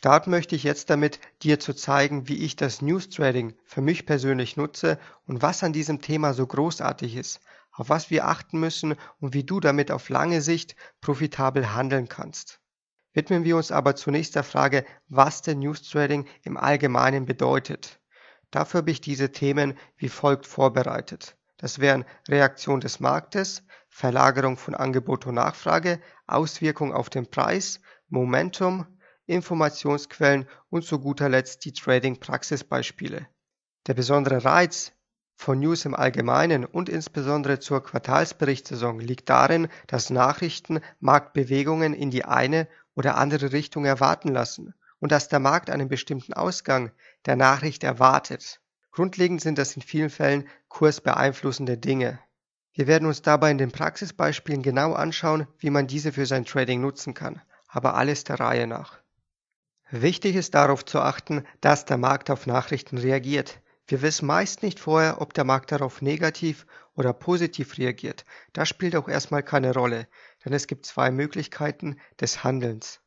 Starten möchte ich jetzt damit, dir zu zeigen, wie ich das News Trading für mich persönlich nutze und was an diesem Thema so großartig ist, auf was wir achten müssen und wie du damit auf lange Sicht profitabel handeln kannst. Widmen wir uns aber zunächst der Frage, was denn News Trading im Allgemeinen bedeutet. Dafür habe ich diese Themen wie folgt vorbereitet. Das wären Reaktion des Marktes, Verlagerung von Angebot und Nachfrage, Auswirkung auf den Preis, Momentum, Informationsquellen und zu guter Letzt die Trading-Praxisbeispiele. Der besondere Reiz von News im Allgemeinen und insbesondere zur Quartalsberichtssaison liegt darin, dass Nachrichten Marktbewegungen in die eine oder andere Richtung erwarten lassen und dass der Markt einen bestimmten Ausgang der Nachricht erwartet. Grundlegend sind das in vielen Fällen kursbeeinflussende Dinge. Wir werden uns dabei in den Praxisbeispielen genau anschauen, wie man diese für sein Trading nutzen kann, aber alles der Reihe nach. Wichtig ist darauf zu achten, dass der Markt auf Nachrichten reagiert. Wir wissen meist nicht vorher, ob der Markt darauf negativ oder positiv reagiert. Das spielt auch erstmal keine Rolle, denn es gibt zwei Möglichkeiten des Handelns.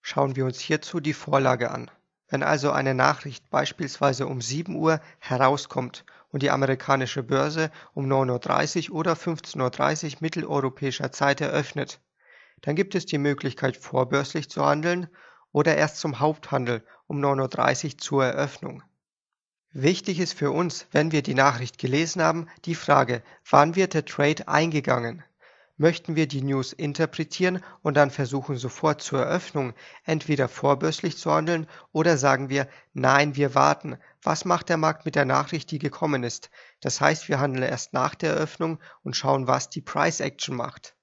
Schauen wir uns hierzu die Vorlage an. Wenn also eine Nachricht beispielsweise um 7 Uhr herauskommt und die amerikanische Börse um 9.30 Uhr oder 15.30 Uhr mitteleuropäischer Zeit eröffnet, dann gibt es die Möglichkeit vorbörslich zu handeln oder erst zum Haupthandel um 9.30 Uhr zur Eröffnung. Wichtig ist für uns, wenn wir die Nachricht gelesen haben, die Frage, wann wird der Trade eingegangen? Möchten wir die News interpretieren und dann versuchen sofort zur Eröffnung entweder vorbörslich zu handeln oder sagen wir, nein, wir warten. Was macht der Markt mit der Nachricht, die gekommen ist? Das heißt, wir handeln erst nach der Eröffnung und schauen, was die Price Action macht.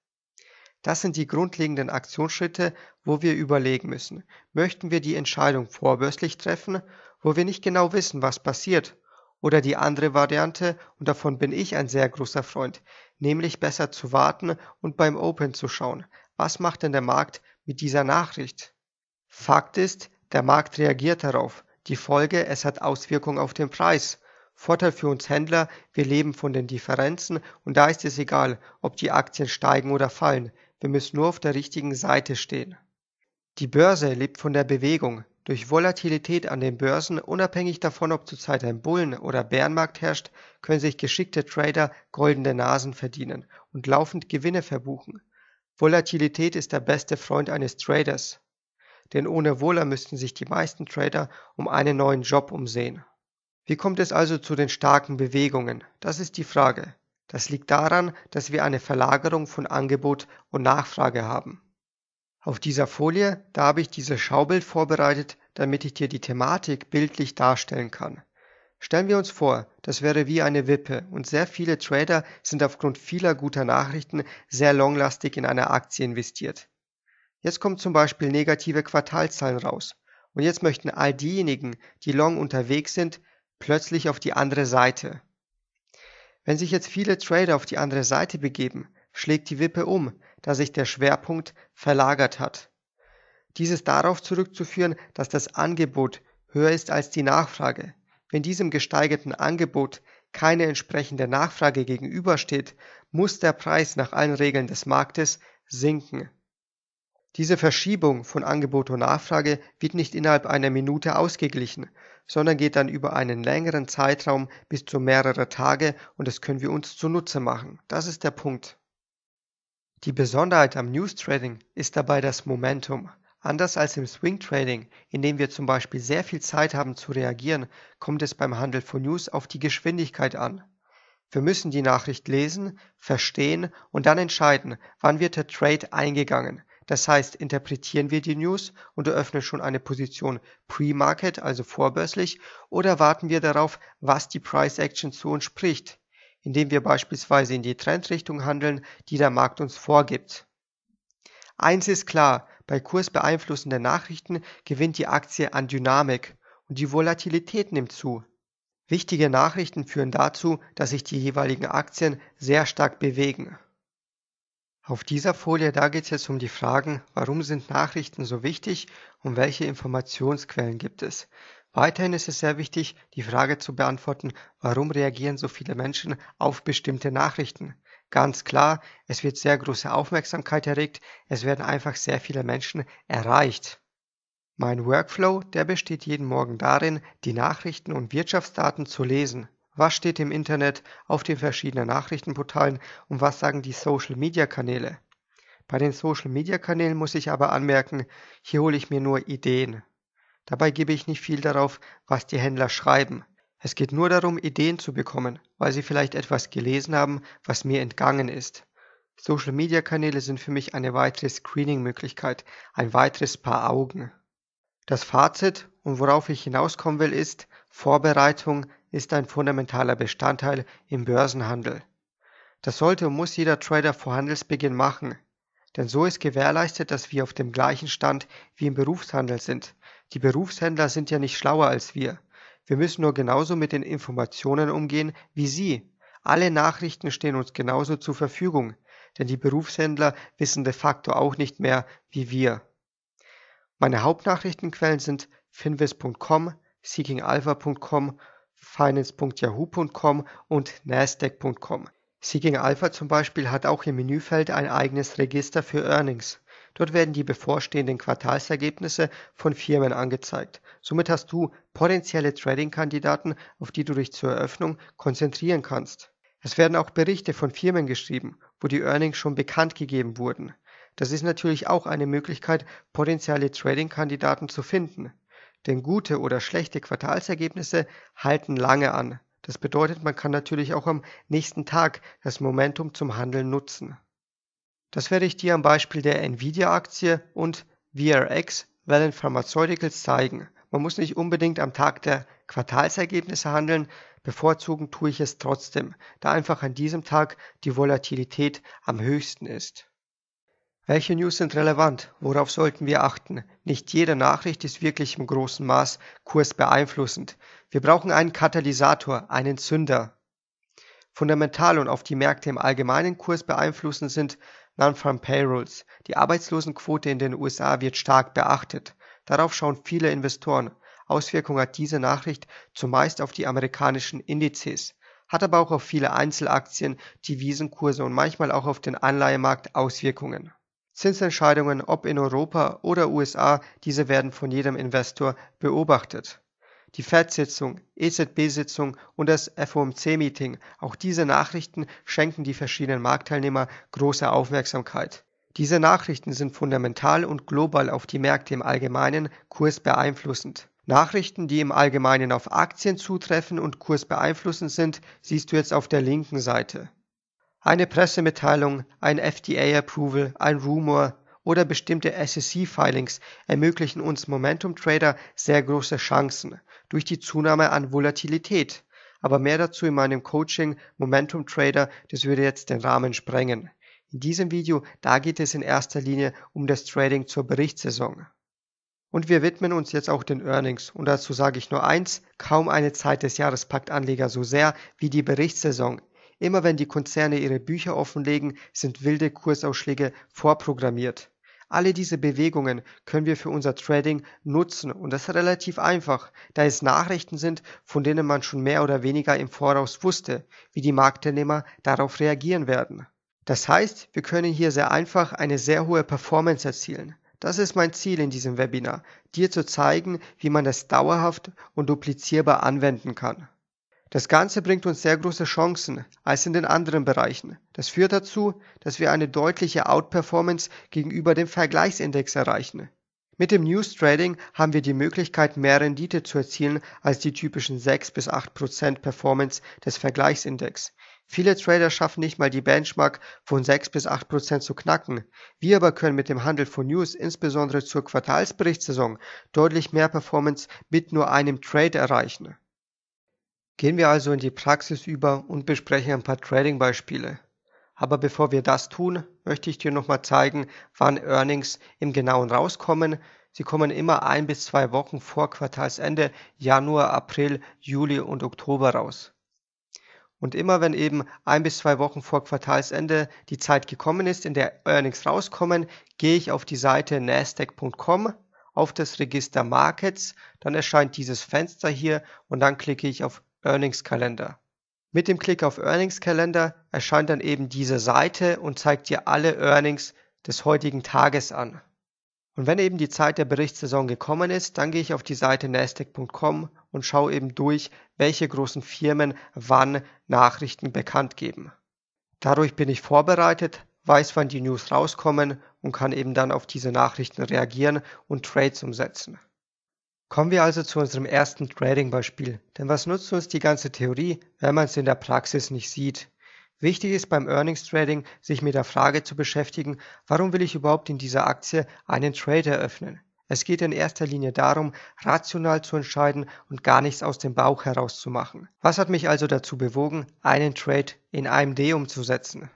Das sind die grundlegenden Aktionsschritte, wo wir überlegen müssen, möchten wir die Entscheidung vorbörslich treffen, wo wir nicht genau wissen, was passiert, oder die andere Variante, und davon bin ich ein sehr großer Freund, nämlich besser zu warten und beim Open zu schauen, was macht denn der Markt mit dieser Nachricht? Fakt ist, der Markt reagiert darauf. Die Folge, es hat Auswirkungen auf den Preis. Vorteil für uns Händler, wir leben von den Differenzen und da ist es egal, ob die Aktien steigen oder fallen wir müssen nur auf der richtigen Seite stehen. Die Börse lebt von der Bewegung. Durch Volatilität an den Börsen, unabhängig davon, ob zurzeit ein Bullen- oder Bärenmarkt herrscht, können sich geschickte Trader goldene Nasen verdienen und laufend Gewinne verbuchen. Volatilität ist der beste Freund eines Traders. Denn ohne Wohler müssten sich die meisten Trader um einen neuen Job umsehen. Wie kommt es also zu den starken Bewegungen? Das ist die Frage. Das liegt daran, dass wir eine Verlagerung von Angebot und Nachfrage haben. Auf dieser Folie, da habe ich dieses Schaubild vorbereitet, damit ich dir die Thematik bildlich darstellen kann. Stellen wir uns vor, das wäre wie eine Wippe und sehr viele Trader sind aufgrund vieler guter Nachrichten sehr longlastig in eine Aktie investiert. Jetzt kommen zum Beispiel negative Quartalzahlen raus und jetzt möchten all diejenigen, die long unterwegs sind, plötzlich auf die andere Seite. Wenn sich jetzt viele Trader auf die andere Seite begeben, schlägt die Wippe um, da sich der Schwerpunkt verlagert hat. Dies ist darauf zurückzuführen, dass das Angebot höher ist als die Nachfrage. Wenn diesem gesteigerten Angebot keine entsprechende Nachfrage gegenübersteht, muss der Preis nach allen Regeln des Marktes sinken. Diese Verschiebung von Angebot und Nachfrage wird nicht innerhalb einer Minute ausgeglichen, sondern geht dann über einen längeren Zeitraum bis zu mehrere Tage und das können wir uns zunutze machen. Das ist der Punkt. Die Besonderheit am News Trading ist dabei das Momentum. Anders als im Swing Trading, in dem wir zum Beispiel sehr viel Zeit haben zu reagieren, kommt es beim Handel von News auf die Geschwindigkeit an. Wir müssen die Nachricht lesen, verstehen und dann entscheiden, wann wird der Trade eingegangen. Das heißt, interpretieren wir die News und eröffnen schon eine Position pre-market, also vorbörslich, oder warten wir darauf, was die Price Action zu uns spricht, indem wir beispielsweise in die Trendrichtung handeln, die der Markt uns vorgibt. Eins ist klar, bei kursbeeinflussenden Nachrichten gewinnt die Aktie an Dynamik und die Volatilität nimmt zu. Wichtige Nachrichten führen dazu, dass sich die jeweiligen Aktien sehr stark bewegen. Auf dieser Folie, da geht es jetzt um die Fragen, warum sind Nachrichten so wichtig und welche Informationsquellen gibt es? Weiterhin ist es sehr wichtig, die Frage zu beantworten, warum reagieren so viele Menschen auf bestimmte Nachrichten? Ganz klar, es wird sehr große Aufmerksamkeit erregt, es werden einfach sehr viele Menschen erreicht. Mein Workflow, der besteht jeden Morgen darin, die Nachrichten und Wirtschaftsdaten zu lesen. Was steht im Internet, auf den verschiedenen Nachrichtenportalen und was sagen die Social-Media-Kanäle? Bei den Social-Media-Kanälen muss ich aber anmerken, hier hole ich mir nur Ideen. Dabei gebe ich nicht viel darauf, was die Händler schreiben. Es geht nur darum, Ideen zu bekommen, weil sie vielleicht etwas gelesen haben, was mir entgangen ist. Social-Media-Kanäle sind für mich eine weitere Screening-Möglichkeit, ein weiteres Paar Augen. Das Fazit und worauf ich hinauskommen will ist Vorbereitung, ist ein fundamentaler Bestandteil im Börsenhandel. Das sollte und muss jeder Trader vor Handelsbeginn machen, denn so ist gewährleistet, dass wir auf dem gleichen Stand wie im Berufshandel sind. Die Berufshändler sind ja nicht schlauer als wir. Wir müssen nur genauso mit den Informationen umgehen wie sie. Alle Nachrichten stehen uns genauso zur Verfügung, denn die Berufshändler wissen de facto auch nicht mehr wie wir. Meine Hauptnachrichtenquellen sind finvis.com, seekingalpha.com finance.yahoo.com und nasdaq.com. Seeking Alpha zum Beispiel hat auch im Menüfeld ein eigenes Register für Earnings. Dort werden die bevorstehenden Quartalsergebnisse von Firmen angezeigt. Somit hast du potenzielle Trading-Kandidaten, auf die du dich zur Eröffnung konzentrieren kannst. Es werden auch Berichte von Firmen geschrieben, wo die Earnings schon bekannt gegeben wurden. Das ist natürlich auch eine Möglichkeit, potenzielle Trading-Kandidaten zu finden. Denn gute oder schlechte Quartalsergebnisse halten lange an. Das bedeutet, man kann natürlich auch am nächsten Tag das Momentum zum Handeln nutzen. Das werde ich dir am Beispiel der Nvidia-Aktie und VRX Valent Pharmaceuticals zeigen. Man muss nicht unbedingt am Tag der Quartalsergebnisse handeln, bevorzugen tue ich es trotzdem, da einfach an diesem Tag die Volatilität am höchsten ist. Welche News sind relevant? Worauf sollten wir achten? Nicht jede Nachricht ist wirklich im großen Maß kursbeeinflussend. Wir brauchen einen Katalysator, einen Zünder. Fundamental und auf die Märkte im allgemeinen Kurs beeinflussend sind Non-Farm Payrolls. Die Arbeitslosenquote in den USA wird stark beachtet. Darauf schauen viele Investoren. Auswirkung hat diese Nachricht zumeist auf die amerikanischen Indizes, hat aber auch auf viele Einzelaktien, Devisenkurse und manchmal auch auf den Anleihemarkt Auswirkungen. Zinsentscheidungen, ob in Europa oder USA, diese werden von jedem Investor beobachtet. Die FED-Sitzung, EZB-Sitzung und das FOMC-Meeting, auch diese Nachrichten schenken die verschiedenen Marktteilnehmer große Aufmerksamkeit. Diese Nachrichten sind fundamental und global auf die Märkte im allgemeinen kursbeeinflussend. Nachrichten, die im Allgemeinen auf Aktien zutreffen und kursbeeinflussend sind, siehst du jetzt auf der linken Seite. Eine Pressemitteilung, ein FDA-Approval, ein Rumor oder bestimmte SEC-Filings ermöglichen uns Momentum-Trader sehr große Chancen durch die Zunahme an Volatilität. Aber mehr dazu in meinem Coaching Momentum Trader, das würde jetzt den Rahmen sprengen. In diesem Video, da geht es in erster Linie um das Trading zur Berichtssaison. Und wir widmen uns jetzt auch den Earnings. Und dazu sage ich nur eins, kaum eine Zeit des Jahres packt Anleger so sehr wie die Berichtssaison. Immer wenn die Konzerne ihre Bücher offenlegen, sind wilde Kursausschläge vorprogrammiert. Alle diese Bewegungen können wir für unser Trading nutzen und das relativ einfach, da es Nachrichten sind, von denen man schon mehr oder weniger im Voraus wusste, wie die Marktteilnehmer darauf reagieren werden. Das heißt, wir können hier sehr einfach eine sehr hohe Performance erzielen. Das ist mein Ziel in diesem Webinar, dir zu zeigen, wie man das dauerhaft und duplizierbar anwenden kann. Das Ganze bringt uns sehr große Chancen als in den anderen Bereichen. Das führt dazu, dass wir eine deutliche Outperformance gegenüber dem Vergleichsindex erreichen. Mit dem News Trading haben wir die Möglichkeit, mehr Rendite zu erzielen als die typischen 6 bis 8 Prozent Performance des Vergleichsindex. Viele Trader schaffen nicht mal die Benchmark von 6 bis 8 Prozent zu knacken. Wir aber können mit dem Handel von News, insbesondere zur Quartalsberichtssaison, deutlich mehr Performance mit nur einem Trade erreichen. Gehen wir also in die Praxis über und besprechen ein paar Trading-Beispiele. Aber bevor wir das tun, möchte ich dir nochmal zeigen, wann Earnings im Genauen rauskommen. Sie kommen immer ein bis zwei Wochen vor Quartalsende, Januar, April, Juli und Oktober raus. Und immer wenn eben ein bis zwei Wochen vor Quartalsende die Zeit gekommen ist, in der Earnings rauskommen, gehe ich auf die Seite nasdaq.com, auf das Register Markets, dann erscheint dieses Fenster hier und dann klicke ich auf Earnings Kalender. Mit dem Klick auf Earnings Kalender erscheint dann eben diese Seite und zeigt dir alle Earnings des heutigen Tages an. Und wenn eben die Zeit der Berichtssaison gekommen ist, dann gehe ich auf die Seite nasdaq.com und schaue eben durch, welche großen Firmen wann Nachrichten bekannt geben. Dadurch bin ich vorbereitet, weiß, wann die News rauskommen und kann eben dann auf diese Nachrichten reagieren und Trades umsetzen. Kommen wir also zu unserem ersten Trading-Beispiel. Denn was nutzt uns die ganze Theorie, wenn man es in der Praxis nicht sieht? Wichtig ist beim Earnings Trading, sich mit der Frage zu beschäftigen, warum will ich überhaupt in dieser Aktie einen Trade eröffnen? Es geht in erster Linie darum, rational zu entscheiden und gar nichts aus dem Bauch herauszumachen. Was hat mich also dazu bewogen, einen Trade in AMD umzusetzen?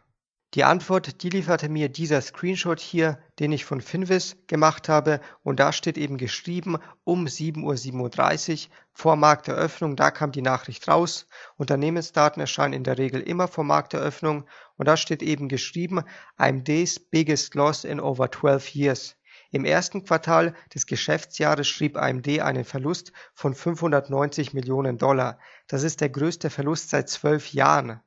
Die Antwort, die lieferte mir dieser Screenshot hier, den ich von Finvis gemacht habe und da steht eben geschrieben um 7.37 Uhr vor Markteröffnung, da kam die Nachricht raus. Unternehmensdaten erscheinen in der Regel immer vor Markteröffnung und da steht eben geschrieben AMD's biggest loss in over 12 years. Im ersten Quartal des Geschäftsjahres schrieb AMD einen Verlust von 590 Millionen Dollar. Das ist der größte Verlust seit zwölf Jahren.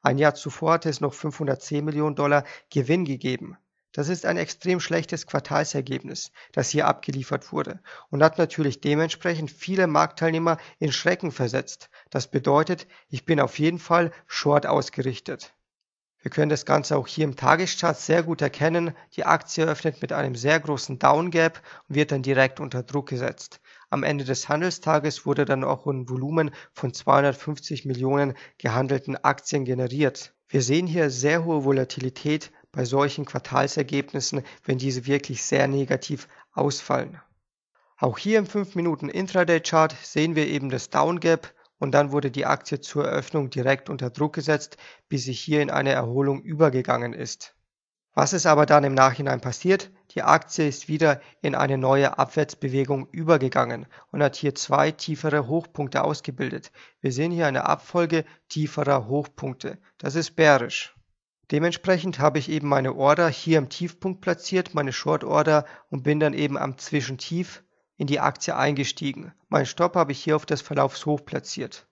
Ein Jahr zuvor hatte es noch 510 Millionen Dollar Gewinn gegeben. Das ist ein extrem schlechtes Quartalsergebnis, das hier abgeliefert wurde und hat natürlich dementsprechend viele Marktteilnehmer in Schrecken versetzt. Das bedeutet, ich bin auf jeden Fall short ausgerichtet. Wir können das Ganze auch hier im Tageschart sehr gut erkennen. Die Aktie öffnet mit einem sehr großen Down Gap und wird dann direkt unter Druck gesetzt. Am Ende des Handelstages wurde dann auch ein Volumen von 250 Millionen gehandelten Aktien generiert. Wir sehen hier sehr hohe Volatilität bei solchen Quartalsergebnissen, wenn diese wirklich sehr negativ ausfallen. Auch hier im 5 Minuten Intraday Chart sehen wir eben das Downgap und dann wurde die Aktie zur Eröffnung direkt unter Druck gesetzt, bis sie hier in eine Erholung übergegangen ist. Was ist aber dann im Nachhinein passiert? Die Aktie ist wieder in eine neue Abwärtsbewegung übergegangen und hat hier zwei tiefere Hochpunkte ausgebildet. Wir sehen hier eine Abfolge tieferer Hochpunkte. Das ist bärisch. Dementsprechend habe ich eben meine Order hier im Tiefpunkt platziert, meine Short Order und bin dann eben am Zwischentief in die Aktie eingestiegen. Mein Stopp habe ich hier auf das Verlaufshoch platziert.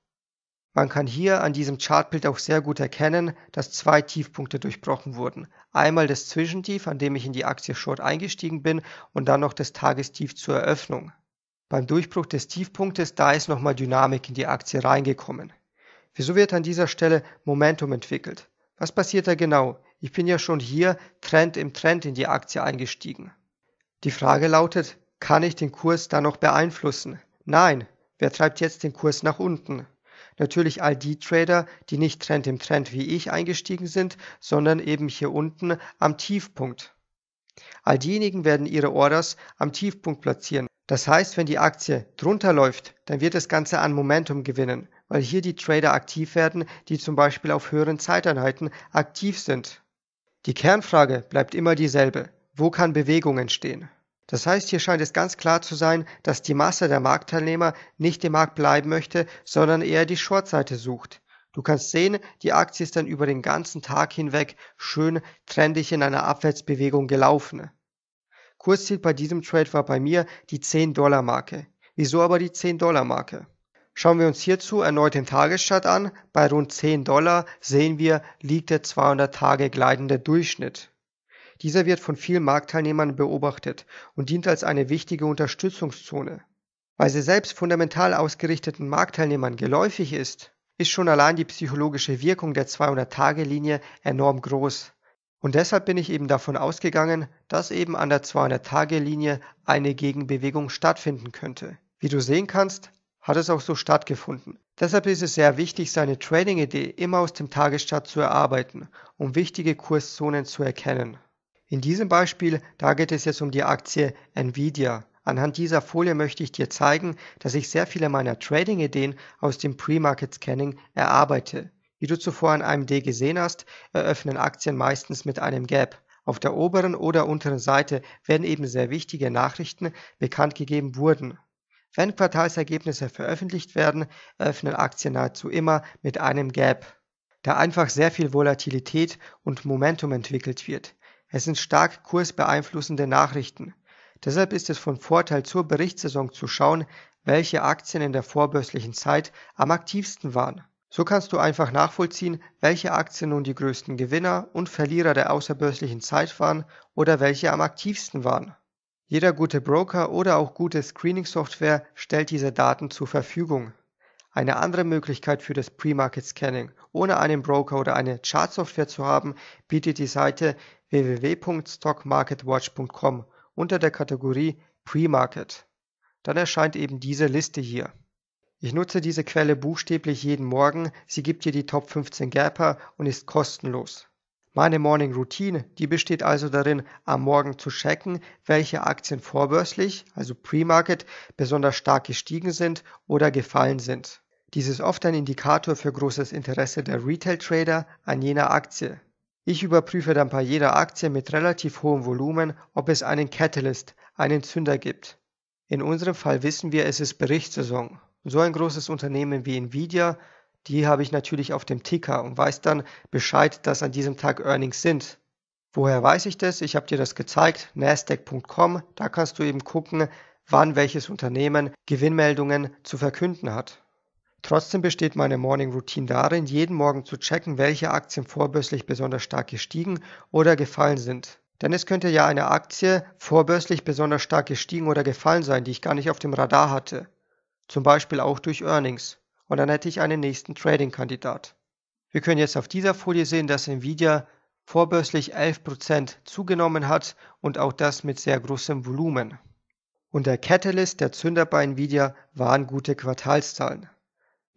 Man kann hier an diesem Chartbild auch sehr gut erkennen, dass zwei Tiefpunkte durchbrochen wurden. Einmal das Zwischentief, an dem ich in die Aktie Short eingestiegen bin und dann noch das Tagestief zur Eröffnung. Beim Durchbruch des Tiefpunktes, da ist nochmal Dynamik in die Aktie reingekommen. Wieso wird an dieser Stelle Momentum entwickelt? Was passiert da genau? Ich bin ja schon hier Trend im Trend in die Aktie eingestiegen. Die Frage lautet, kann ich den Kurs da noch beeinflussen? Nein, wer treibt jetzt den Kurs nach unten? natürlich all die Trader, die nicht Trend im Trend wie ich eingestiegen sind, sondern eben hier unten am Tiefpunkt. All diejenigen werden ihre Orders am Tiefpunkt platzieren. Das heißt, wenn die Aktie drunter läuft, dann wird das Ganze an Momentum gewinnen, weil hier die Trader aktiv werden, die zum Beispiel auf höheren Zeiteinheiten aktiv sind. Die Kernfrage bleibt immer dieselbe. Wo kann Bewegung entstehen? Das heißt, hier scheint es ganz klar zu sein, dass die Masse der Marktteilnehmer nicht im Markt bleiben möchte, sondern eher die Shortseite sucht. Du kannst sehen, die Aktie ist dann über den ganzen Tag hinweg schön trendig in einer Abwärtsbewegung gelaufen. Kursziel bei diesem Trade war bei mir die 10-Dollar-Marke. Wieso aber die 10-Dollar-Marke? Schauen wir uns hierzu erneut den Tageschart an. Bei rund 10 Dollar sehen wir, liegt der 200 Tage gleitende Durchschnitt. Dieser wird von vielen Marktteilnehmern beobachtet und dient als eine wichtige Unterstützungszone. Weil sie selbst fundamental ausgerichteten Marktteilnehmern geläufig ist, ist schon allein die psychologische Wirkung der 200-Tage-Linie enorm groß. Und deshalb bin ich eben davon ausgegangen, dass eben an der 200-Tage-Linie eine Gegenbewegung stattfinden könnte. Wie du sehen kannst, hat es auch so stattgefunden. Deshalb ist es sehr wichtig, seine Trading-Idee immer aus dem Tagesstart zu erarbeiten, um wichtige Kurszonen zu erkennen. In diesem Beispiel, da geht es jetzt um die Aktie Nvidia. Anhand dieser Folie möchte ich dir zeigen, dass ich sehr viele meiner Trading-Ideen aus dem Pre-Market-Scanning erarbeite. Wie du zuvor an AMD gesehen hast, eröffnen Aktien meistens mit einem Gap. Auf der oberen oder unteren Seite werden eben sehr wichtige Nachrichten bekannt gegeben wurden. Wenn Quartalsergebnisse veröffentlicht werden, eröffnen Aktien nahezu immer mit einem Gap, da einfach sehr viel Volatilität und Momentum entwickelt wird. Es sind stark kursbeeinflussende Nachrichten. Deshalb ist es von Vorteil, zur Berichtssaison zu schauen, welche Aktien in der vorbörslichen Zeit am aktivsten waren. So kannst du einfach nachvollziehen, welche Aktien nun die größten Gewinner und Verlierer der außerbörslichen Zeit waren oder welche am aktivsten waren. Jeder gute Broker oder auch gute Screening-Software stellt diese Daten zur Verfügung. Eine andere Möglichkeit für das Pre-Market Scanning, ohne einen Broker oder eine Chart-Software zu haben, bietet die Seite www.stockmarketwatch.com unter der Kategorie Pre-Market. Dann erscheint eben diese Liste hier. Ich nutze diese Quelle buchstäblich jeden Morgen, sie gibt dir die Top 15 Gaper und ist kostenlos. Meine Morning Routine, die besteht also darin, am Morgen zu checken, welche Aktien vorbörslich, also Pre-Market, besonders stark gestiegen sind oder gefallen sind. Dies ist oft ein Indikator für großes Interesse der Retail-Trader an jener Aktie. Ich überprüfe dann bei jeder Aktie mit relativ hohem Volumen, ob es einen Catalyst, einen Zünder gibt. In unserem Fall wissen wir, es ist Berichtssaison. So ein großes Unternehmen wie Nvidia, die habe ich natürlich auf dem Ticker und weiß dann Bescheid, dass an diesem Tag Earnings sind. Woher weiß ich das? Ich habe dir das gezeigt, nasdaq.com, da kannst du eben gucken, wann welches Unternehmen Gewinnmeldungen zu verkünden hat. Trotzdem besteht meine Morning Routine darin, jeden Morgen zu checken, welche Aktien vorbörslich besonders stark gestiegen oder gefallen sind. Denn es könnte ja eine Aktie vorbörslich besonders stark gestiegen oder gefallen sein, die ich gar nicht auf dem Radar hatte. Zum Beispiel auch durch Earnings. Und dann hätte ich einen nächsten Trading-Kandidat. Wir können jetzt auf dieser Folie sehen, dass Nvidia vorbörslich 11% zugenommen hat und auch das mit sehr großem Volumen. Und der Catalyst, der Zünder bei Nvidia, waren gute Quartalszahlen.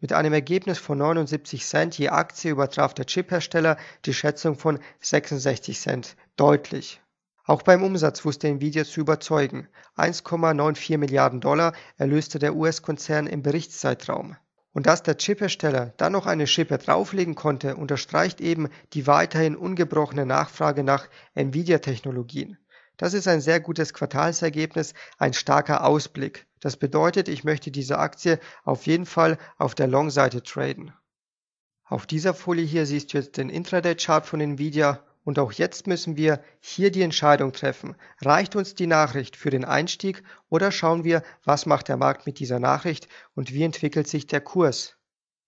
Mit einem Ergebnis von 79 Cent je Aktie übertraf der Chiphersteller die Schätzung von 66 Cent deutlich. Auch beim Umsatz wusste Nvidia zu überzeugen. 1,94 Milliarden Dollar erlöste der US-Konzern im Berichtszeitraum. Und dass der Chiphersteller dann noch eine Schippe drauflegen konnte, unterstreicht eben die weiterhin ungebrochene Nachfrage nach Nvidia-Technologien. Das ist ein sehr gutes Quartalsergebnis, ein starker Ausblick. Das bedeutet, ich möchte diese Aktie auf jeden Fall auf der Long-Seite traden. Auf dieser Folie hier siehst du jetzt den Intraday-Chart von Nvidia und auch jetzt müssen wir hier die Entscheidung treffen. Reicht uns die Nachricht für den Einstieg oder schauen wir, was macht der Markt mit dieser Nachricht und wie entwickelt sich der Kurs?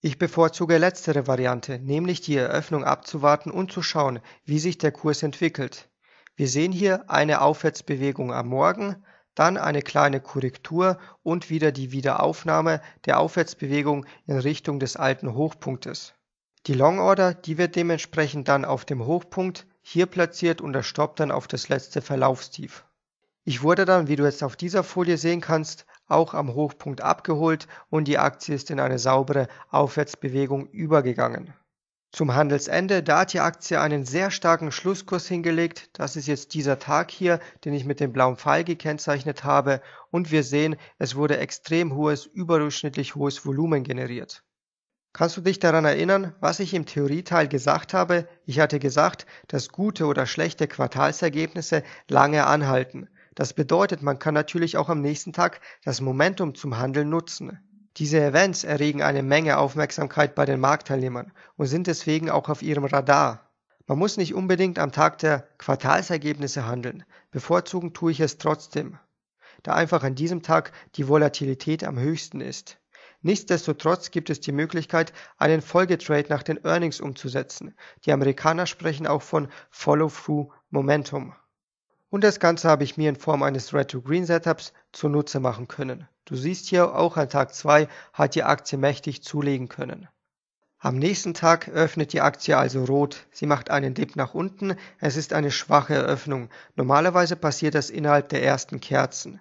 Ich bevorzuge letztere Variante, nämlich die Eröffnung abzuwarten und zu schauen, wie sich der Kurs entwickelt. Wir sehen hier eine Aufwärtsbewegung am Morgen, dann eine kleine Korrektur und wieder die Wiederaufnahme der Aufwärtsbewegung in Richtung des alten Hochpunktes. Die Long Order, die wird dementsprechend dann auf dem Hochpunkt hier platziert und der Stopp dann auf das letzte Verlaufstief. Ich wurde dann, wie du jetzt auf dieser Folie sehen kannst, auch am Hochpunkt abgeholt und die Aktie ist in eine saubere Aufwärtsbewegung übergegangen. Zum Handelsende, da hat die Aktie einen sehr starken Schlusskurs hingelegt. Das ist jetzt dieser Tag hier, den ich mit dem blauen Pfeil gekennzeichnet habe. Und wir sehen, es wurde extrem hohes, überdurchschnittlich hohes Volumen generiert. Kannst du dich daran erinnern, was ich im Theorieteil gesagt habe? Ich hatte gesagt, dass gute oder schlechte Quartalsergebnisse lange anhalten. Das bedeutet, man kann natürlich auch am nächsten Tag das Momentum zum Handeln nutzen. Diese Events erregen eine Menge Aufmerksamkeit bei den Marktteilnehmern und sind deswegen auch auf ihrem Radar. Man muss nicht unbedingt am Tag der Quartalsergebnisse handeln, bevorzugen tue ich es trotzdem, da einfach an diesem Tag die Volatilität am höchsten ist. Nichtsdestotrotz gibt es die Möglichkeit, einen Folgetrade nach den Earnings umzusetzen. Die Amerikaner sprechen auch von Follow-through Momentum. Und das Ganze habe ich mir in Form eines Red-to-Green Setups zunutze machen können. Du siehst hier, auch an Tag 2 hat die Aktie mächtig zulegen können. Am nächsten Tag öffnet die Aktie also rot. Sie macht einen Dip nach unten. Es ist eine schwache Eröffnung. Normalerweise passiert das innerhalb der ersten Kerzen.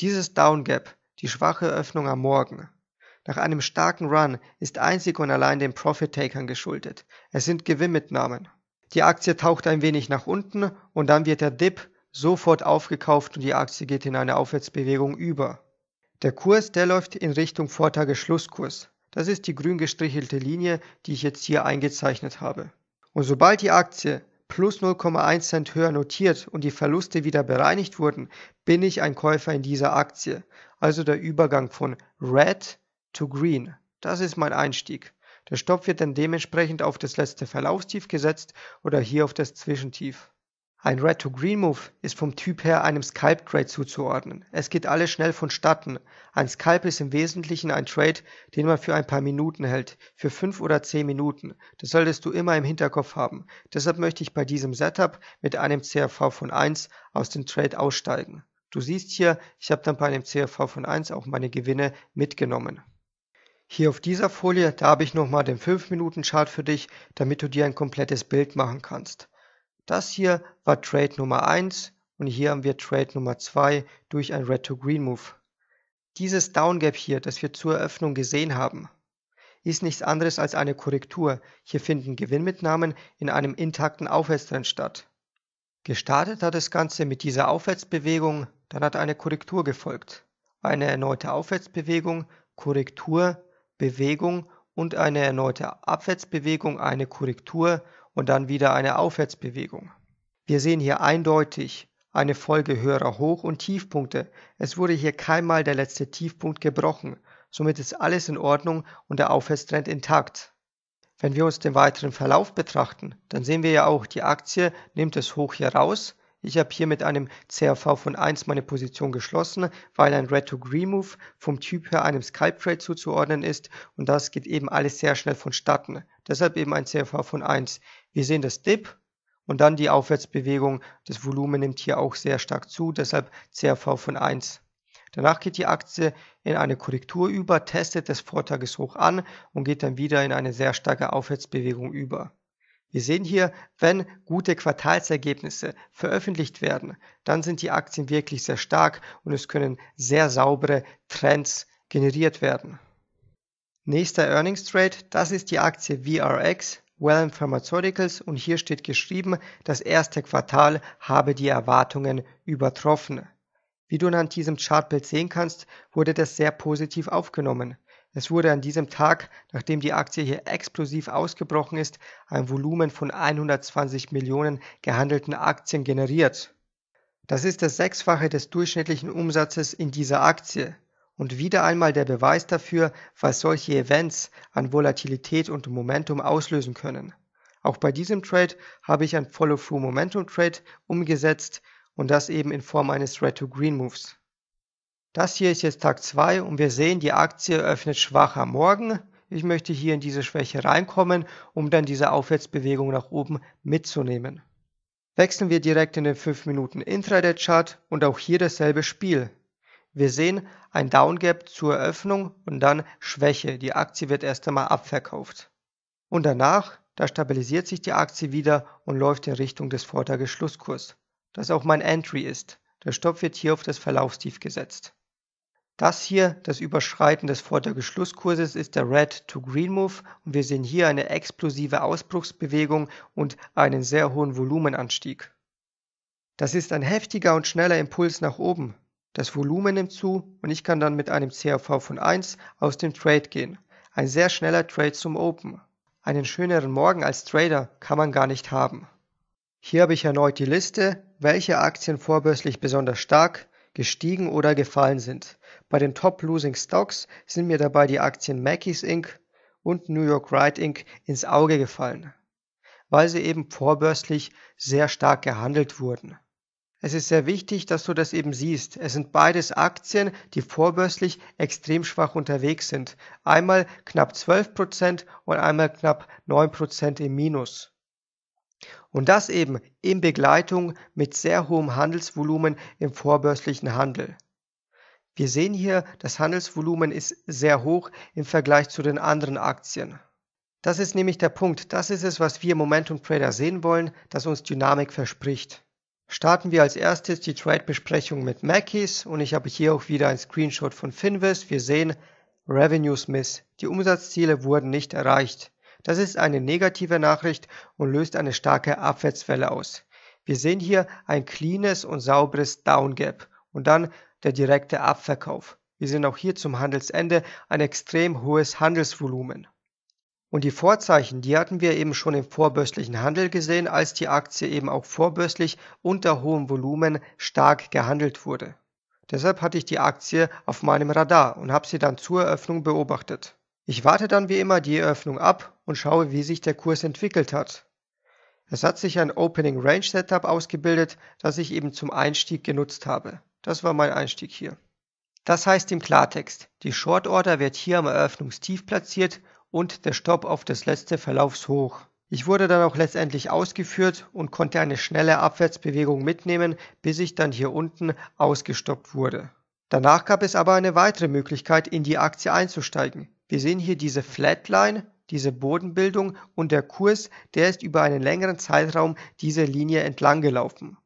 Dieses Downgap, die schwache Eröffnung am Morgen. Nach einem starken Run ist einzig und allein den Profit-Takern geschuldet. Es sind Gewinnmitnahmen. Die Aktie taucht ein wenig nach unten und dann wird der Dip sofort aufgekauft und die Aktie geht in eine Aufwärtsbewegung über. Der Kurs, der läuft in Richtung Vortagesschlusskurs. Das ist die grün gestrichelte Linie, die ich jetzt hier eingezeichnet habe. Und sobald die Aktie plus 0,1 Cent höher notiert und die Verluste wieder bereinigt wurden, bin ich ein Käufer in dieser Aktie. Also der Übergang von Red to Green. Das ist mein Einstieg. Der Stopp wird dann dementsprechend auf das letzte Verlaufstief gesetzt oder hier auf das Zwischentief. Ein Red-to-Green-Move ist vom Typ her einem Scalp-Trade zuzuordnen. Es geht alles schnell vonstatten. Ein Scalp ist im Wesentlichen ein Trade, den man für ein paar Minuten hält, für fünf oder zehn Minuten. Das solltest du immer im Hinterkopf haben. Deshalb möchte ich bei diesem Setup mit einem CRV von 1 aus dem Trade aussteigen. Du siehst hier, ich habe dann bei einem CRV von 1 auch meine Gewinne mitgenommen. Hier auf dieser Folie, da habe ich nochmal den 5-Minuten-Chart für dich, damit du dir ein komplettes Bild machen kannst. Das hier war Trade Nummer 1 und hier haben wir Trade Nummer 2 durch ein Red to Green Move. Dieses Down Gap hier, das wir zur Eröffnung gesehen haben, ist nichts anderes als eine Korrektur. Hier finden Gewinnmitnahmen in einem intakten Aufwärtstrend statt. Gestartet hat das Ganze mit dieser Aufwärtsbewegung, dann hat eine Korrektur gefolgt. Eine erneute Aufwärtsbewegung, Korrektur, Bewegung und eine erneute Abwärtsbewegung, eine Korrektur und dann wieder eine Aufwärtsbewegung. Wir sehen hier eindeutig eine Folge höherer Hoch- und Tiefpunkte. Es wurde hier keinmal der letzte Tiefpunkt gebrochen. Somit ist alles in Ordnung und der Aufwärtstrend intakt. Wenn wir uns den weiteren Verlauf betrachten, dann sehen wir ja auch, die Aktie nimmt es hoch hier raus. Ich habe hier mit einem CRV von 1 meine Position geschlossen, weil ein Red to Green Move vom Typ her einem skype Trade zuzuordnen ist und das geht eben alles sehr schnell vonstatten. Deshalb eben ein CRV von 1. Wir sehen das Dip und dann die Aufwärtsbewegung. Das Volumen nimmt hier auch sehr stark zu, deshalb CRV von 1. Danach geht die Aktie in eine Korrektur über, testet das Vortageshoch an und geht dann wieder in eine sehr starke Aufwärtsbewegung über. Wir sehen hier, wenn gute Quartalsergebnisse veröffentlicht werden, dann sind die Aktien wirklich sehr stark und es können sehr saubere Trends generiert werden. Nächster Earnings Trade, das ist die Aktie VRX. Wellen Pharmaceuticals und hier steht geschrieben, das erste Quartal habe die Erwartungen übertroffen. Wie du an diesem Chartbild sehen kannst, wurde das sehr positiv aufgenommen. Es wurde an diesem Tag, nachdem die Aktie hier explosiv ausgebrochen ist, ein Volumen von 120 Millionen gehandelten Aktien generiert. Das ist das Sechsfache des durchschnittlichen Umsatzes in dieser Aktie und wieder einmal der Beweis dafür, was solche Events an Volatilität und Momentum auslösen können. Auch bei diesem Trade habe ich ein Follow-Through-Momentum-Trade umgesetzt und das eben in Form eines Red-to-Green-Moves. Das hier ist jetzt Tag 2 und wir sehen, die Aktie öffnet schwach am Morgen. Ich möchte hier in diese Schwäche reinkommen, um dann diese Aufwärtsbewegung nach oben mitzunehmen. Wechseln wir direkt in den 5 Minuten Intraday Chart und auch hier dasselbe Spiel. Wir sehen ein Downgap zur Eröffnung und dann Schwäche. Die Aktie wird erst einmal abverkauft. Und danach, da stabilisiert sich die Aktie wieder und läuft in Richtung des Vortagesschlusskurs. Das auch mein Entry ist. Der Stopp wird hier auf das Verlaufstief gesetzt. Das hier, das Überschreiten des Vortagesschlusskurses, ist der Red to Green Move und wir sehen hier eine explosive Ausbruchsbewegung und einen sehr hohen Volumenanstieg. Das ist ein heftiger und schneller Impuls nach oben. Das Volumen nimmt zu und ich kann dann mit einem CAV von 1 aus dem Trade gehen. Ein sehr schneller Trade zum Open. Einen schöneren Morgen als Trader kann man gar nicht haben. Hier habe ich erneut die Liste, welche Aktien vorbörslich besonders stark, gestiegen oder gefallen sind. Bei den Top Losing Stocks sind mir dabei die Aktien Mackies Inc. und New York Ride Inc. ins Auge gefallen, weil sie eben vorbörslich sehr stark gehandelt wurden. Es ist sehr wichtig, dass du das eben siehst. Es sind beides Aktien, die vorbörslich extrem schwach unterwegs sind. Einmal knapp 12% und einmal knapp 9% im Minus. Und das eben in Begleitung mit sehr hohem Handelsvolumen im vorbörslichen Handel. Wir sehen hier, das Handelsvolumen ist sehr hoch im Vergleich zu den anderen Aktien. Das ist nämlich der Punkt. Das ist es, was wir Momentum Trader sehen wollen, das uns Dynamik verspricht. Starten wir als erstes die Trade-Besprechung mit Mackies und ich habe hier auch wieder ein Screenshot von Finvis. Wir sehen Revenues Miss. Die Umsatzziele wurden nicht erreicht. Das ist eine negative Nachricht und löst eine starke Abwärtswelle aus. Wir sehen hier ein cleanes und sauberes Downgap und dann der direkte Abverkauf. Wir sehen auch hier zum Handelsende ein extrem hohes Handelsvolumen. Und die Vorzeichen, die hatten wir eben schon im vorbörslichen Handel gesehen, als die Aktie eben auch vorbörslich unter hohem Volumen stark gehandelt wurde. Deshalb hatte ich die Aktie auf meinem Radar und habe sie dann zur Eröffnung beobachtet. Ich warte dann wie immer die Eröffnung ab und schaue, wie sich der Kurs entwickelt hat. Es hat sich ein Opening Range Setup ausgebildet, das ich eben zum Einstieg genutzt habe. Das war mein Einstieg hier. Das heißt im Klartext, die Short Order wird hier am Eröffnungstief platziert und der Stopp auf das letzte Verlaufshoch. Ich wurde dann auch letztendlich ausgeführt und konnte eine schnelle Abwärtsbewegung mitnehmen, bis ich dann hier unten ausgestoppt wurde. Danach gab es aber eine weitere Möglichkeit, in die Aktie einzusteigen. Wir sehen hier diese Flatline, diese Bodenbildung und der Kurs, der ist über einen längeren Zeitraum diese Linie entlang gelaufen.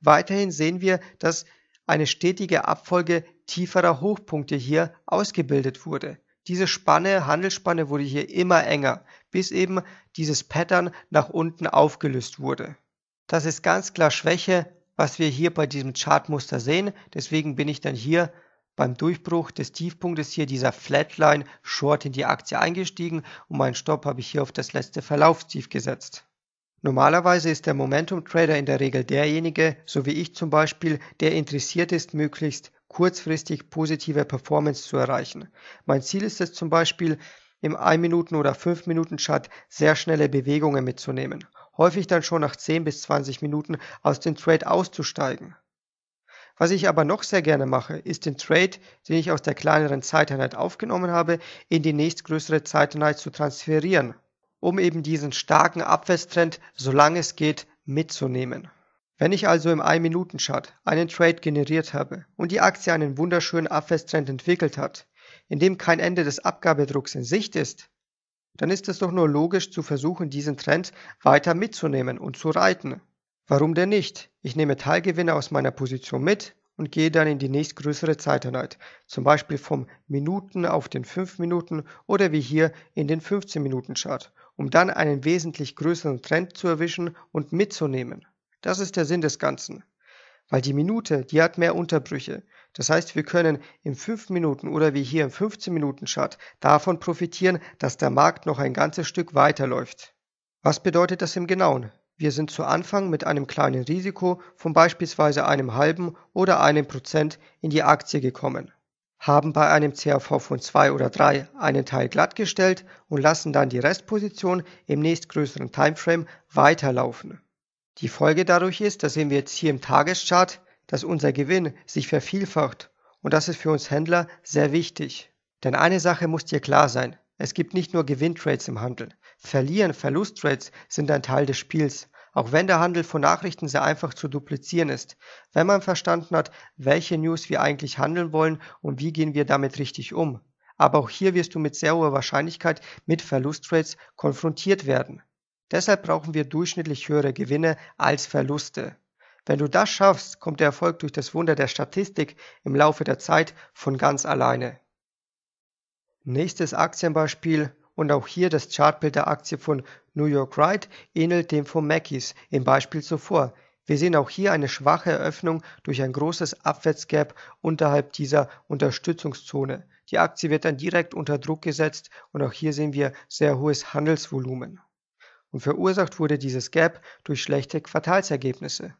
Weiterhin sehen wir, dass eine stetige Abfolge tieferer Hochpunkte hier ausgebildet wurde. Diese Spanne, Handelsspanne wurde hier immer enger, bis eben dieses Pattern nach unten aufgelöst wurde. Das ist ganz klar Schwäche, was wir hier bei diesem Chartmuster sehen. Deswegen bin ich dann hier beim Durchbruch des Tiefpunktes hier dieser Flatline Short in die Aktie eingestiegen und meinen Stopp habe ich hier auf das letzte Verlaufstief gesetzt. Normalerweise ist der Momentum Trader in der Regel derjenige, so wie ich zum Beispiel, der interessiert ist, möglichst kurzfristig positive Performance zu erreichen. Mein Ziel ist es zum Beispiel, im 1-Minuten- oder 5-Minuten-Chart sehr schnelle Bewegungen mitzunehmen, häufig dann schon nach 10 bis 20 Minuten aus dem Trade auszusteigen. Was ich aber noch sehr gerne mache, ist den Trade, den ich aus der kleineren Zeiteinheit aufgenommen habe, in die nächstgrößere Zeiteinheit zu transferieren, um eben diesen starken Abwärtstrend, solange es geht, mitzunehmen. Wenn ich also im 1-Minuten-Chart einen Trade generiert habe und die Aktie einen wunderschönen Abwärtstrend entwickelt hat, in dem kein Ende des Abgabedrucks in Sicht ist, dann ist es doch nur logisch zu versuchen, diesen Trend weiter mitzunehmen und zu reiten. Warum denn nicht? Ich nehme Teilgewinne aus meiner Position mit und gehe dann in die nächstgrößere Zeiteinheit, zum Beispiel vom Minuten auf den 5 Minuten oder wie hier in den 15 Minuten Chart, um dann einen wesentlich größeren Trend zu erwischen und mitzunehmen. Das ist der Sinn des Ganzen. Weil die Minute, die hat mehr Unterbrüche. Das heißt, wir können im 5 Minuten oder wie hier im 15 Minuten Chart davon profitieren, dass der Markt noch ein ganzes Stück weiterläuft. Was bedeutet das im Genauen? Wir sind zu Anfang mit einem kleinen Risiko von beispielsweise einem halben oder einem Prozent in die Aktie gekommen, haben bei einem CAV von 2 oder 3 einen Teil glattgestellt und lassen dann die Restposition im nächstgrößeren Timeframe weiterlaufen. Die Folge dadurch ist, das sehen wir jetzt hier im Tageschart, dass unser Gewinn sich vervielfacht und das ist für uns Händler sehr wichtig. Denn eine Sache muss dir klar sein, es gibt nicht nur Gewinntrades im Handel. Verlieren, Verlusttrades sind ein Teil des Spiels, auch wenn der Handel von Nachrichten sehr einfach zu duplizieren ist, wenn man verstanden hat, welche News wir eigentlich handeln wollen und wie gehen wir damit richtig um. Aber auch hier wirst du mit sehr hoher Wahrscheinlichkeit mit Verlusttrades konfrontiert werden. Deshalb brauchen wir durchschnittlich höhere Gewinne als Verluste. Wenn du das schaffst, kommt der Erfolg durch das Wunder der Statistik im Laufe der Zeit von ganz alleine. Nächstes Aktienbeispiel und auch hier das Chartbild der Aktie von New York Ride ähnelt dem von Mackies im Beispiel zuvor. Wir sehen auch hier eine schwache Eröffnung durch ein großes Abwärtsgap unterhalb dieser Unterstützungszone. Die Aktie wird dann direkt unter Druck gesetzt und auch hier sehen wir sehr hohes Handelsvolumen und verursacht wurde dieses Gap durch schlechte Quartalsergebnisse.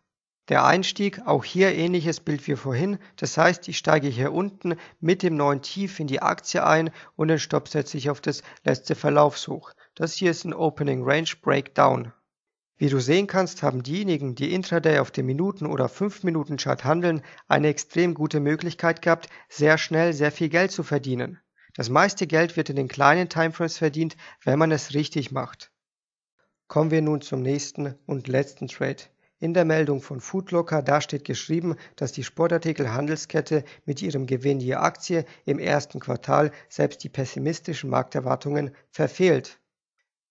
Der Einstieg, auch hier ähnliches Bild wie vorhin, das heißt, ich steige hier unten mit dem neuen Tief in die Aktie ein und den Stopp setze ich auf das letzte Verlaufshoch. Das hier ist ein Opening Range Breakdown. Wie du sehen kannst, haben diejenigen, die intraday auf dem Minuten- oder 5-Minuten-Chart handeln, eine extrem gute Möglichkeit gehabt, sehr schnell sehr viel Geld zu verdienen. Das meiste Geld wird in den kleinen Timeframes verdient, wenn man es richtig macht. Kommen wir nun zum nächsten und letzten Trade. In der Meldung von Foodlocker da steht geschrieben, dass die Sportartikel-Handelskette mit ihrem Gewinn je Aktie im ersten Quartal selbst die pessimistischen Markterwartungen verfehlt.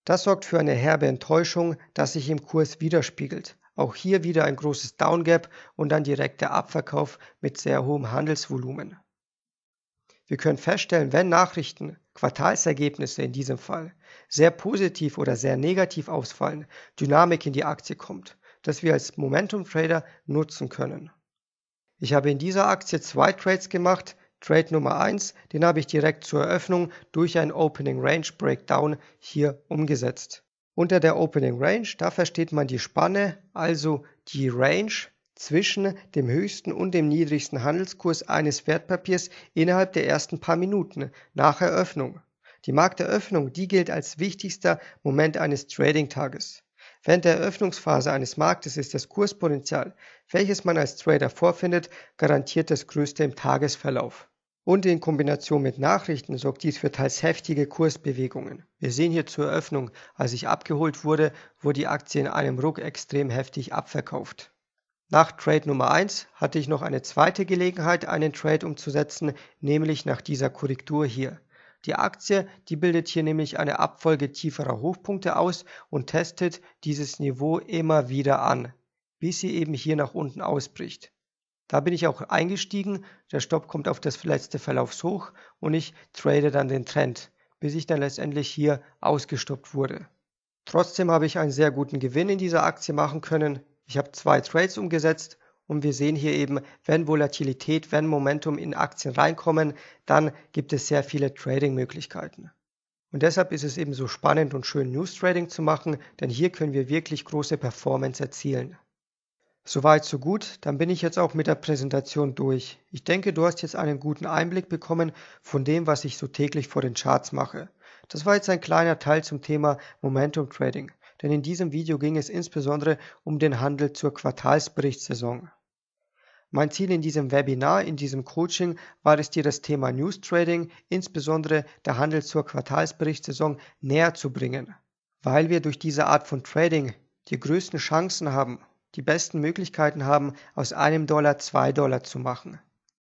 Das sorgt für eine herbe Enttäuschung, das sich im Kurs widerspiegelt. Auch hier wieder ein großes Downgap und dann direkt der Abverkauf mit sehr hohem Handelsvolumen. Wir können feststellen, wenn Nachrichten Quartalsergebnisse in diesem Fall sehr positiv oder sehr negativ ausfallen, Dynamik in die Aktie kommt, das wir als Momentum Trader nutzen können. Ich habe in dieser Aktie zwei Trades gemacht. Trade Nummer 1, den habe ich direkt zur Eröffnung durch ein Opening Range Breakdown hier umgesetzt. Unter der Opening Range, da versteht man die Spanne, also die Range, zwischen dem höchsten und dem niedrigsten Handelskurs eines Wertpapiers innerhalb der ersten paar Minuten nach Eröffnung. Die Markteröffnung, die gilt als wichtigster Moment eines Trading-Tages. Während der Eröffnungsphase eines Marktes ist das Kurspotenzial, welches man als Trader vorfindet, garantiert das größte im Tagesverlauf. Und in Kombination mit Nachrichten sorgt dies für teils heftige Kursbewegungen. Wir sehen hier zur Eröffnung, als ich abgeholt wurde, wurde die Aktie in einem Ruck extrem heftig abverkauft. Nach Trade Nummer 1 hatte ich noch eine zweite Gelegenheit, einen Trade umzusetzen, nämlich nach dieser Korrektur hier. Die Aktie, die bildet hier nämlich eine Abfolge tieferer Hochpunkte aus und testet dieses Niveau immer wieder an, bis sie eben hier nach unten ausbricht. Da bin ich auch eingestiegen, der Stopp kommt auf das letzte Verlaufshoch und ich trade dann den Trend, bis ich dann letztendlich hier ausgestoppt wurde. Trotzdem habe ich einen sehr guten Gewinn in dieser Aktie machen können, ich habe zwei Trades umgesetzt und wir sehen hier eben, wenn Volatilität, wenn Momentum in Aktien reinkommen, dann gibt es sehr viele Trading-Möglichkeiten. Und deshalb ist es eben so spannend und schön, News-Trading zu machen, denn hier können wir wirklich große Performance erzielen. Soweit, so gut. Dann bin ich jetzt auch mit der Präsentation durch. Ich denke, du hast jetzt einen guten Einblick bekommen von dem, was ich so täglich vor den Charts mache. Das war jetzt ein kleiner Teil zum Thema Momentum Trading denn in diesem Video ging es insbesondere um den Handel zur Quartalsberichtssaison. Mein Ziel in diesem Webinar, in diesem Coaching war es dir das Thema News Trading, insbesondere der Handel zur Quartalsberichtssaison näher zu bringen, weil wir durch diese Art von Trading die größten Chancen haben, die besten Möglichkeiten haben, aus einem Dollar zwei Dollar zu machen.